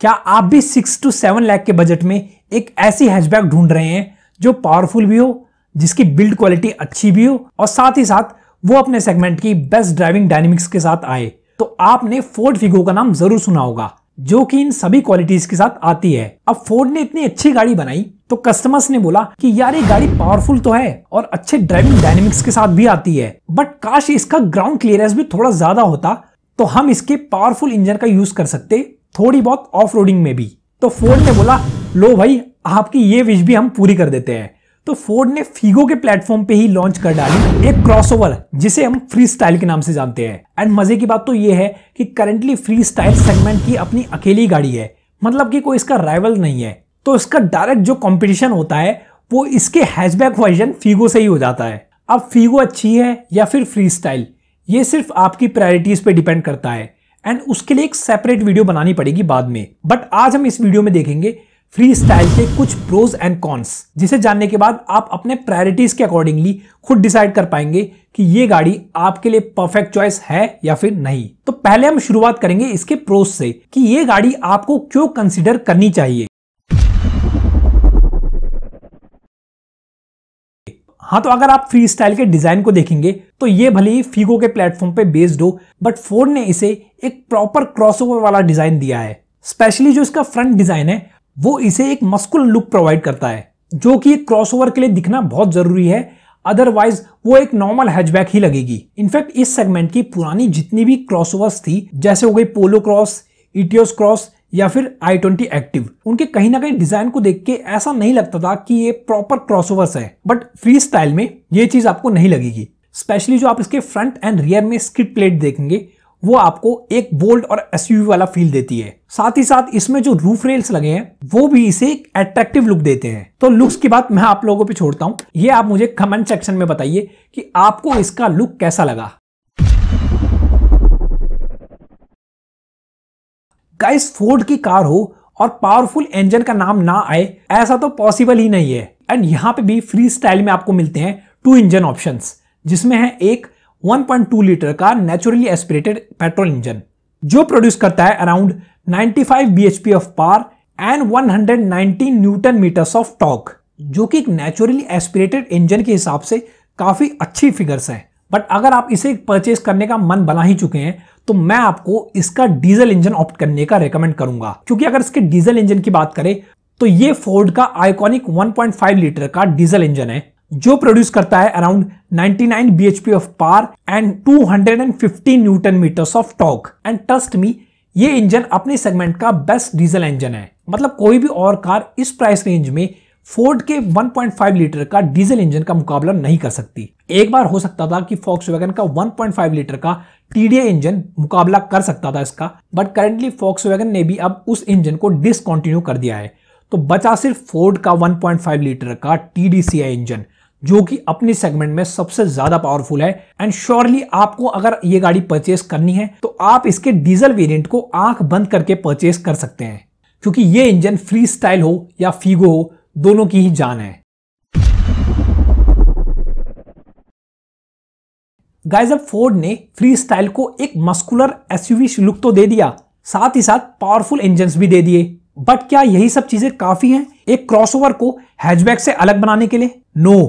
क्या आप भी सिक्स टू सेवन लैख के बजट में एक ऐसी हैचबैक ढूंढ रहे हैं जो पावरफुल भी हो जिसकी बिल्ड क्वालिटी अच्छी भी हो और साथ ही साथ वो अपने सेगमेंट की बेस्ट ड्राइविंग डायनेमिक्स के साथ आए तो आपने फोर्ड फिगो का नाम जरूर सुना होगा जो कि इन सभी क्वालिटीज के साथ आती है अब फोर्ड ने इतनी अच्छी गाड़ी बनाई तो कस्टमर्स ने बोला कि यार ये गाड़ी पावरफुल तो है और अच्छे ड्राइविंग डायनेमिक्स के साथ भी आती है बट काश इसका ग्राउंड क्लियरेंस भी थोड़ा ज्यादा होता तो हम इसके पावरफुल इंजन का यूज कर सकते थोड़ी बहुत ऑफ रोडिंग में भी तो फोर्ड ने बोला लो भाई आपकी ये विश भी हम पूरी कर देते हैं तो फोर्ड ने फीगो के प्लेटफॉर्म पे ही लॉन्च कर डाली एक क्रॉसओवर जिसे हम फ्री स्टाइल के नाम से जानते हैं एंड मजे की बात तो ये है कि करंटली फ्री स्टाइल सेगमेंट की अपनी अकेली गाड़ी है मतलब कि कोई इसका राइवल नहीं है तो इसका डायरेक्ट जो कॉम्पिटिशन होता है वो इसके हैचबैक वर्जन फीगो से ही हो जाता है अब फीगो अच्छी है या फिर फ्री स्टाइल ये सिर्फ आपकी प्रायोरिटीज पे डिपेंड करता है एंड उसके लिए एक सेपरेट वीडियो बनानी पड़ेगी बाद में बट आज हम इस वीडियो में देखेंगे फ्री स्टाइल के कुछ प्रोज एंड कॉन्स जिसे जानने के बाद आप अपने प्रायोरिटीज के अकॉर्डिंगली खुद डिसाइड कर पाएंगे कि ये गाड़ी आपके लिए परफेक्ट चॉइस है या फिर नहीं तो पहले हम शुरुआत करेंगे इसके प्रोज से कि ये गाड़ी आपको क्यों कंसिडर करनी चाहिए हाँ तो अगर आप फ्री स्टाइल के डिजाइन को देखेंगे तो ये भले ही फीगो के प्लेटफॉर्म पे बेस्ड हो बट फोर्ड ने इसे एक प्रॉपर क्रॉसओवर वाला डिजाइन दिया है स्पेशली जो इसका फ्रंट डिजाइन है वो इसे एक मस्कुलर लुक प्रोवाइड करता है जो कि एक क्रॉसओवर के लिए दिखना बहुत जरूरी है अदरवाइज वो एक नॉर्मल हैचबैक ही लगेगी इनफैक्ट इस सेगमेंट की पुरानी जितनी भी क्रॉसओवर्स थी जैसे हो गई पोलो क्रॉस इटियोस क्रॉस या फिर आई ट्वेंटी एक्टिव उनके कहीं ना कहीं डिजाइन को देख के ऐसा नहीं लगता था कि ये प्रॉपर क्रॉसओवर्स है बट फ्री स्टाइल में ये चीज आपको नहीं लगेगी स्पेशली जो आप इसके फ्रंट एंड रियर में स्किट प्लेट देखेंगे वो आपको एक बोल्ड और एसयूवी वाला फील देती है साथ ही साथ इसमें जो रूफ रेल्स लगे हैं वो भी इसे एक अट्रैक्टिव लुक देते हैं तो लुक्स की बात मैं आप लोगों पे छोड़ता हूँ ये आप मुझे कमेंट सेक्शन में बताइए कि आपको इसका लुक कैसा लगा गाइस फोर्ड की कार हो और पावरफुल इंजन का नाम ना आए ऐसा तो पॉसिबल ही नहीं है एंड यहाँ पे भी फ्री स्टाइल में आपको मिलते हैं टू इंजन ऑप्शन जिसमें है एक 1.2 लीटर का नेचुरली एस्पिरेटेड पेट्रोल इंजन जो प्रोड्यूस करता है around 95 bhp of power and 119 newton metres of torque जो कि एक नेचुरली एस्पिरेटेड इंजन के हिसाब से काफी अच्छी फिगर्स है बट अगर आप इसे परचेज करने का मन बना ही चुके हैं तो मैं आपको इसका डीजल इंजन ऑप्ट करने का रेकमेंड करूंगा क्योंकि अगर इसके डीजल इंजन की बात करें तो ये फोर्ड का आइकॉनिक 1.5 लीटर का डीजल इंजन है जो प्रोड्यूस करता है around 99 BHP of power and 250 newton metres of torque and trust me ये इंजन अपने सेगमेंट का बेस्ट डीजल इंजन है मतलब कोई भी और कार इस प्राइस रेंज में फोर्ड के 1.5 लीटर का डीजल इंजन का मुकाबला नहीं कर सकती एक बार हो सकता था कि फॉक्स वैगन का 1.5 लीटर का टीडीए इंजन मुकाबला कर सकता था इसका बट करेंटली फॉक्स वैगन ने भी अब उस इंजन को डिसकॉन्टिन्यू कर दिया है तो बचा सिर्फ फोर्ड का 1.5 लीटर का टीडीसीआई इंजन जो कि अपने सेगमेंट में सबसे ज्यादा पावरफुल है एंड श्योरली आपको अगर ये गाड़ी परचेस करनी है तो आप इसके डीजल वेरियंट को आंख बंद करके परचेस कर सकते हैं क्योंकि ये इंजन फ्री स्टाइल हो या फीगो हो दोनों की ही जान है गाइस अब फोर्ड ने फ्री स्टाइल को एक मस्कुलर एसयूवी लुक तो दे दिया साथ ही साथ पावरफुल इंजन भी दे दिए बट क्या यही सब चीजें काफी हैं एक क्रॉसओवर को हैचबैक से अलग बनाने के लिए नो no.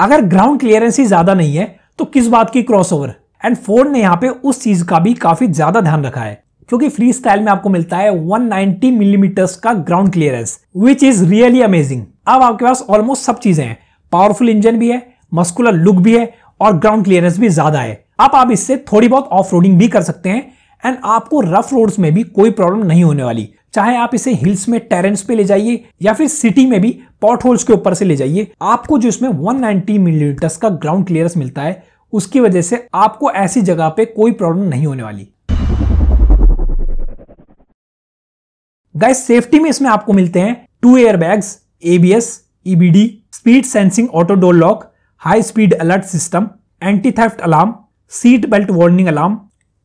अगर ग्राउंड क्लियरेंस ही ज्यादा नहीं है तो किस बात की क्रॉसओवर एंड फोर्ड ने यहाँ पे उस चीज का भी काफी ज्यादा ध्यान रखा है क्योंकि फ्री स्टाइल में आपको मिलता है 190 मिलीमीटर्स mm का ground clearance which is really amazing अब आपके पास ऑलमोस्ट सब चीजें हैं पावरफुल इंजन भी है मस्कुलर लुक भी है और ग्राउंड क्लियरेंस भी ज्यादा है अब आप इससे थोड़ी बहुत ऑफ भी कर सकते हैं एंड आपको रफ रोड्स में भी कोई प्रॉब्लम नहीं होने वाली चाहे आप इसे हिल्स में टेरेंस पे ले जाइए या फिर सिटी में भी पॉट होल्स के ऊपर से ले जाइए आपको जो इसमें 190 मिलीमीटर्स mm का ग्राउंड क्लियरेंस मिलता है उसकी वजह से आपको ऐसी जगह पे कोई प्रॉब्लम नहीं होने वाली गाइस सेफ्टी में इसमें आपको मिलते हैं two air bags ABS EBD speed sensing auto door lock high speed alert system anti theft alarm seat belt warning alarm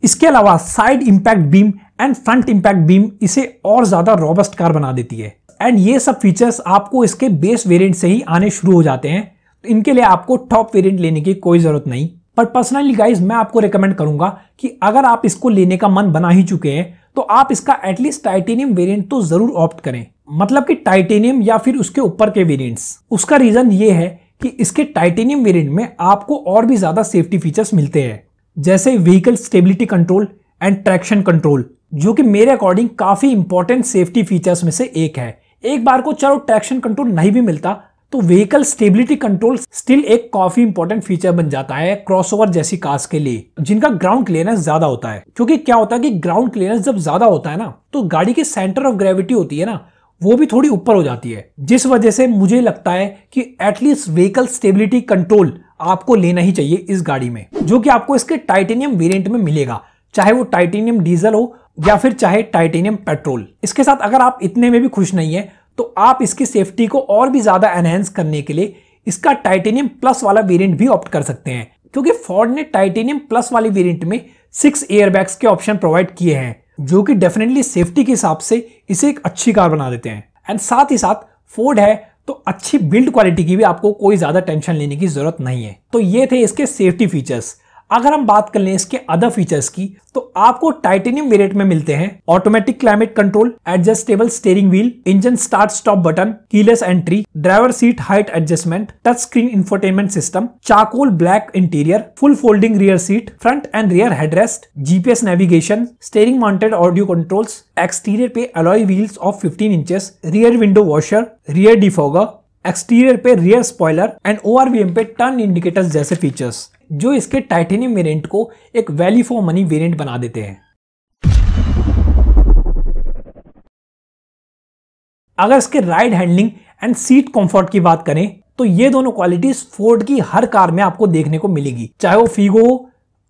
इसके अलावा side impact beam and front impact beam इसे और ज्यादा रॉबस्ट कार बना देती है एंड ये सब फीचर्स आपको इसके बेस वेरिएंट से ही आने शुरू हो जाते हैं तो इनके लिए आपको टॉप वेरिएंट लेने की कोई जरूरत नहीं पर पर्सनली गाइज मैं आपको रिकमेंड करूंगा कि अगर आप इसको लेने का मन बना ही चुके हैं तो आप इसका एटलीस्ट टाइटेनियम वेरिएंट तो जरूर ऑप्ट करें मतलब कि टाइटेनियम या फिर उसके ऊपर के वेरिएंट्स उसका रीजन ये है कि इसके टाइटेनियम वेरिएंट में आपको और भी ज्यादा सेफ्टी फीचर्स मिलते हैं जैसे vehicle stability control and traction control जो कि मेरे अकॉर्डिंग काफी इंपॉर्टेंट सेफ्टी फीचर्स में से एक है एक बार को चलो ट्रैक्शन कंट्रोल नहीं भी मिलता तो व्हीकल स्टेबिलिटी कंट्रोल स्टिल एक काफी इंपॉर्टेंट फीचर बन जाता है क्रॉसओवर जैसी कार्स के लिए जिनका ग्राउंड क्लियरेंस ज्यादा होता है क्योंकि क्या होता है कि ग्राउंड क्लियरेंस जब ज्यादा होता है ना तो गाड़ी की सेंटर ऑफ ग्रेविटी होती है ना वो भी थोड़ी ऊपर हो जाती है जिस वजह से मुझे लगता है कि एटलीस्ट व्हीकल स्टेबिलिटी कंट्रोल आपको लेना ही चाहिए इस गाड़ी में जो कि आपको इसके टाइटेनियम वेरिएंट में मिलेगा चाहे वो टाइटेनियम डीजल हो या फिर चाहे टाइटेनियम पेट्रोल इसके साथ अगर आप इतने में भी खुश नहीं है तो आप इसकी सेफ्टी को और भी ज़्यादा एनहेंस करने के लिए इसका टाइटेनियम प्लस वाला वेरिएंट भी ऑप्ट कर सकते हैं क्योंकि फोर्ड ने टाइटेनियम प्लस वाले वेरिएंट में सिक्स एयरबैग्स के ऑप्शन प्रोवाइड किए हैं जो कि डेफिनेटली सेफ्टी के हिसाब से इसे एक अच्छी कार बना देते हैं एंड साथ ही साथ फोर्ड है तो अच्छी बिल्ड क्वालिटी की भी आपको कोई ज़्यादा टेंशन लेने की ज़रूरत नहीं है तो ये थे इसके सेफ्टी फीचर्स अगर हम बात कर लें इसके अदर फीचर्स की तो आपको टाइटेनियम वेरिएंट में मिलते हैं automatic climate control adjustable steering wheel engine start stop button keyless entry driver seat height adjustment touch screen infotainment system charcoal black interior full folding rear seat front and rear headrest GPS navigation steering mounted audio controls exterior पे alloy wheels of 15 inches rear window washer rear defogger exterior पे rear spoiler and ओ पे turn indicators जैसे features जो इसके titanium variant को एक value for money variant बना देते हैं अगर इसके ride handling and seat comfort की बात करें तो ये दोनों क्वालिटीज फोर्ड की हर कार में आपको देखने को मिलेगी चाहे वो फीगो हो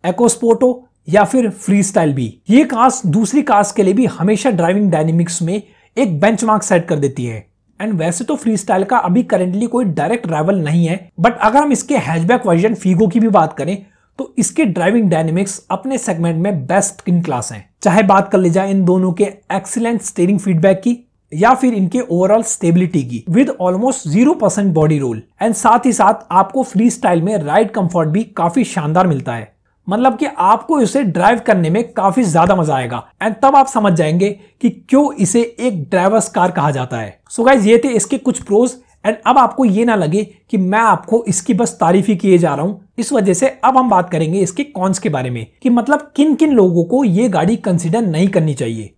एक्सपोर्ट हो या फिर फ्री स्टाइल भी ये कार्स दूसरी कार्स के लिए भी हमेशा ड्राइविंग डायनेमिक्स में एक बेंचमार्क सेट कर देती है एंड वैसे तो फ्री स्टाइल का अभी करेंटली कोई डायरेक्ट राइवल नहीं है बट अगर हम इसके हैचबैक वर्जन फीगो की भी बात करें तो इसके ड्राइविंग डायनेमिक्स अपने सेगमेंट में बेस्ट इन क्लास हैं चाहे बात कर ली जाए इन दोनों के एक्सीलेंट स्टेयरिंग फीडबैक की या फिर इनके ओवरऑल स्टेबिलिटी की with almost zero percent body roll and साथ ही साथ आपको फ्री स्टाइल में राइड कंफर्ट भी काफी शानदार मिलता है मतलब कि आपको इसे ड्राइव करने में काफी ज्यादा मजा आएगा एंड तब आप समझ जाएंगे कि क्यों इसे एक ड्राइवर्स कार कहा जाता है सो so गाइज ये थे इसके कुछ प्रोज एंड अब आपको ये ना लगे कि मैं आपको इसकी बस तारीफ ही किए जा रहा हूँ इस वजह से अब हम बात करेंगे इसके कॉन्स के बारे में कि मतलब किन किन लोगों को ये गाड़ी कंसिडर नहीं करनी चाहिए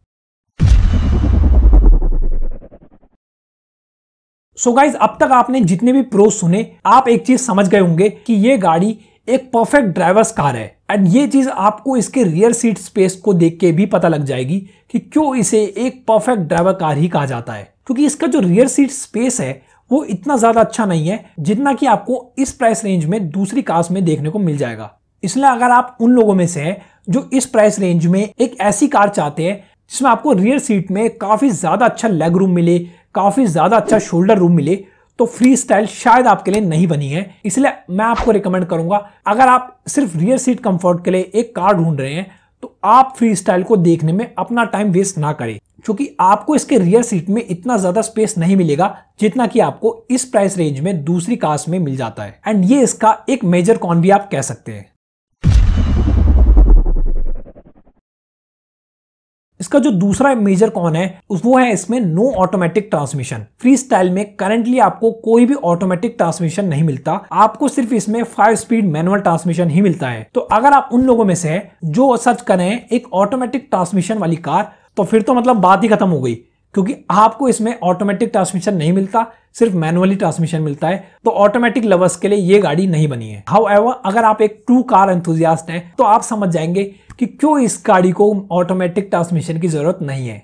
सो so गाइज अब तक आपने जितने भी प्रोज सुने आप एक चीज समझ गए होंगे कि ये गाड़ी एक परफेक्ट ड्राइवर्स कार है एंड ये चीज़ आपको इसके रियर सीट स्पेस को देख के भी पता लग जाएगी कि क्यों इसे एक परफेक्ट ड्राइवर कार ही कहा जाता है क्योंकि इसका जो रियर सीट स्पेस है वो इतना ज़्यादा अच्छा नहीं है जितना कि आपको इस प्राइस रेंज में दूसरी कार्स में देखने को मिल जाएगा इसलिए अगर आप उन लोगों में से हैं जो इस प्राइस रेंज में एक ऐसी कार चाहते हैं जिसमें आपको रियर सीट में काफ़ी ज़्यादा अच्छा लेग रूम मिले काफ़ी ज़्यादा अच्छा शोल्डर रूम मिले तो फ्री स्टाइल शायद आपके लिए नहीं बनी है इसलिए मैं आपको रिकमेंड करूंगा अगर आप सिर्फ रियर सीट कंफर्ट के लिए एक कार ढूंढ रहे हैं तो आप फ्री स्टाइल को देखने में अपना टाइम वेस्ट ना करें क्योंकि आपको इसके रियर सीट में इतना ज्यादा स्पेस नहीं मिलेगा जितना कि आपको इस प्राइस रेंज में दूसरी कार्स में मिल जाता है एंड ये इसका एक मेजर कॉन भी आप कह सकते हैं इसका जो दूसरा मेजर कौन है वो है इसमें no automatic transmission Freestyle में करंटली आपको कोई भी ऑटोमेटिक ट्रांसमिशन नहीं मिलता आपको सिर्फ इसमें फाइव स्पीड मैनुअल ट्रांसमिशन ही मिलता है तो अगर आप उन लोगों में से है जो सर्च करें एक ऑटोमेटिक ट्रांसमिशन वाली कार तो फिर तो मतलब बात ही खत्म हो गई क्योंकि आपको इसमें ऑटोमेटिक ट्रांसमिशन नहीं मिलता सिर्फ मैनुअली ट्रांसमिशन मिलता है तो ऑटोमेटिक लवर्स के लिए ये गाड़ी नहीं बनी है हाउ अगर आप एक ट्रू कार एंथुजियास्ट हैं तो आप समझ जाएंगे कि क्यों इस गाड़ी को ऑटोमेटिक ट्रांसमिशन की जरूरत नहीं है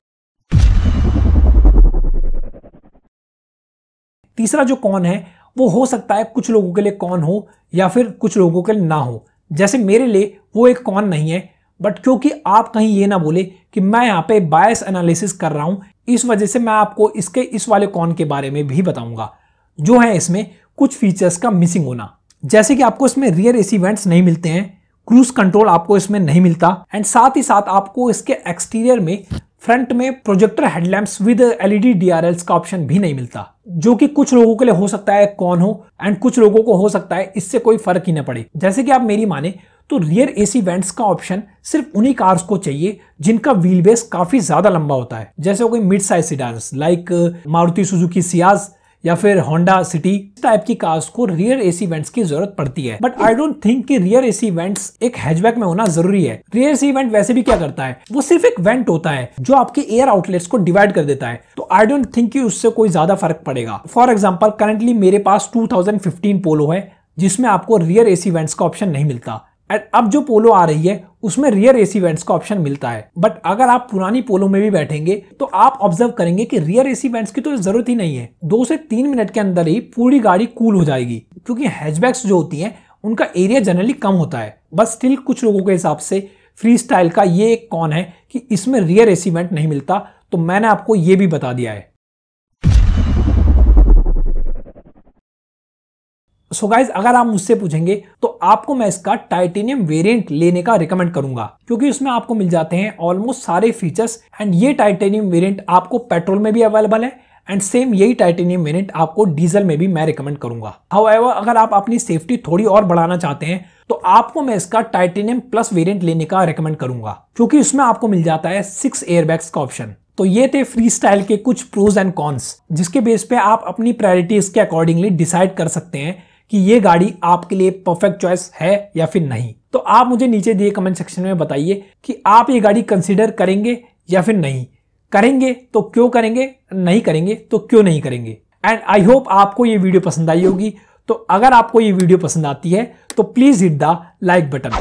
तीसरा जो कौन है वो हो सकता है कुछ लोगों के लिए कौन हो या फिर कुछ लोगों के लिए ना हो जैसे मेरे लिए वो एक कौन नहीं है बट क्योंकि आप कहीं ये ना बोले कि मैं यहाँ पे बायस एनालिसिस कर रहा हूँ इस वजह से मैं आपको इसके इस वाले कॉन के बारे में भी बताऊंगा जो है इसमें कुछ फीचर्स का मिसिंग होना जैसे कि आपको इसमें रियर एसी इवेंट्स नहीं मिलते हैं क्रूज कंट्रोल आपको इसमें नहीं मिलता एंड साथ ही साथ आपको इसके एक्सटीरियर में फ्रंट में projector headlamps with LED DRLs का ऑप्शन भी नहीं मिलता जो कि कुछ लोगों के लिए हो सकता है कौन हो एंड कुछ लोगों को हो सकता है इससे कोई फर्क ही न पड़े जैसे कि आप मेरी माने तो रियर एसी वेंट्स का ऑप्शन सिर्फ उन्हीं कार्स को चाहिए जिनका व्हील बेस काफी ज्यादा लंबा होता है जैसे कोई mid size sedan like Maruti Suzuki Ciaz या फिर होंडा सिटी टाइप की कार्स को रियर एसी इवेंट्स की जरूरत पड़ती है बट आई डोंट थिंक कि रियर एसी इवेंट्स एक हैचबैक में होना जरूरी है रियर एसी इवेंट वैसे भी क्या करता है वो सिर्फ एक वेंट होता है जो आपके एयर आउटलेट्स को डिवाइड कर देता है तो आई डोंट थिंक कि उससे कोई ज्यादा फर्क पड़ेगा फॉर एग्जाम्पल करेंटली मेरे पास टू पोलो है जिसमें आपको रियर एसी इवेंट्स का ऑप्शन नहीं मिलता एंड अब जो पोलो आ रही है उसमें रियर एसी वेंट्स का ऑप्शन मिलता है बट अगर आप पुरानी पोलो में भी बैठेंगे तो आप ऑब्जर्व करेंगे कि रियर एसी वेंट्स की तो जरूरत ही नहीं है दो से तीन मिनट के अंदर ही पूरी गाड़ी कूल हो जाएगी क्योंकि हैचबैक्स जो होती हैं उनका एरिया जनरली कम होता है बस स्टिल कुछ लोगों के हिसाब से फ्री स्टाइल का ये एक कौन है कि इसमें रियर एसी वेंट नहीं मिलता तो मैंने आपको ये भी बता दिया है सो so गाइज अगर आप मुझसे पूछेंगे तो आपको मैं इसका टाइटेनियम वेरिएंट लेने का रिकमेंड करूंगा क्योंकि उसमें आपको मिल जाते हैं ऑलमोस्ट सारे फीचर्स एंड ये टाइटेनियम वेरिएंट आपको पेट्रोल में भी अवेलेबल है एंड सेम यही टाइटेनियम वेरिएंट आपको डीजल में भी मैं रिकमेंड करूंगा हाउ अगर आप अपनी सेफ्टी थोड़ी और बढ़ाना चाहते हैं तो आपको मैं इसका टाइटेनियम प्लस वेरियंट लेने का रिकमेंड करूंगा क्योंकि उसमें आपको मिल जाता है सिक्स एयरबैग्स का ऑप्शन तो ये थे फ्री स्टाइल के कुछ प्रोज एंड कॉन्स जिसके बेस पे आप अपनी प्रायोरिटीज के अकॉर्डिंगली डिसाइड कर सकते हैं कि ये गाड़ी आपके लिए परफेक्ट चॉइस है या फिर नहीं तो आप मुझे नीचे दिए कमेंट सेक्शन में बताइए कि आप ये गाड़ी कंसिडर करेंगे या फिर नहीं करेंगे तो क्यों करेंगे नहीं करेंगे तो क्यों नहीं करेंगे एंड आई होप आपको ये वीडियो पसंद आई होगी तो अगर आपको ये वीडियो पसंद आती है तो please hit the like button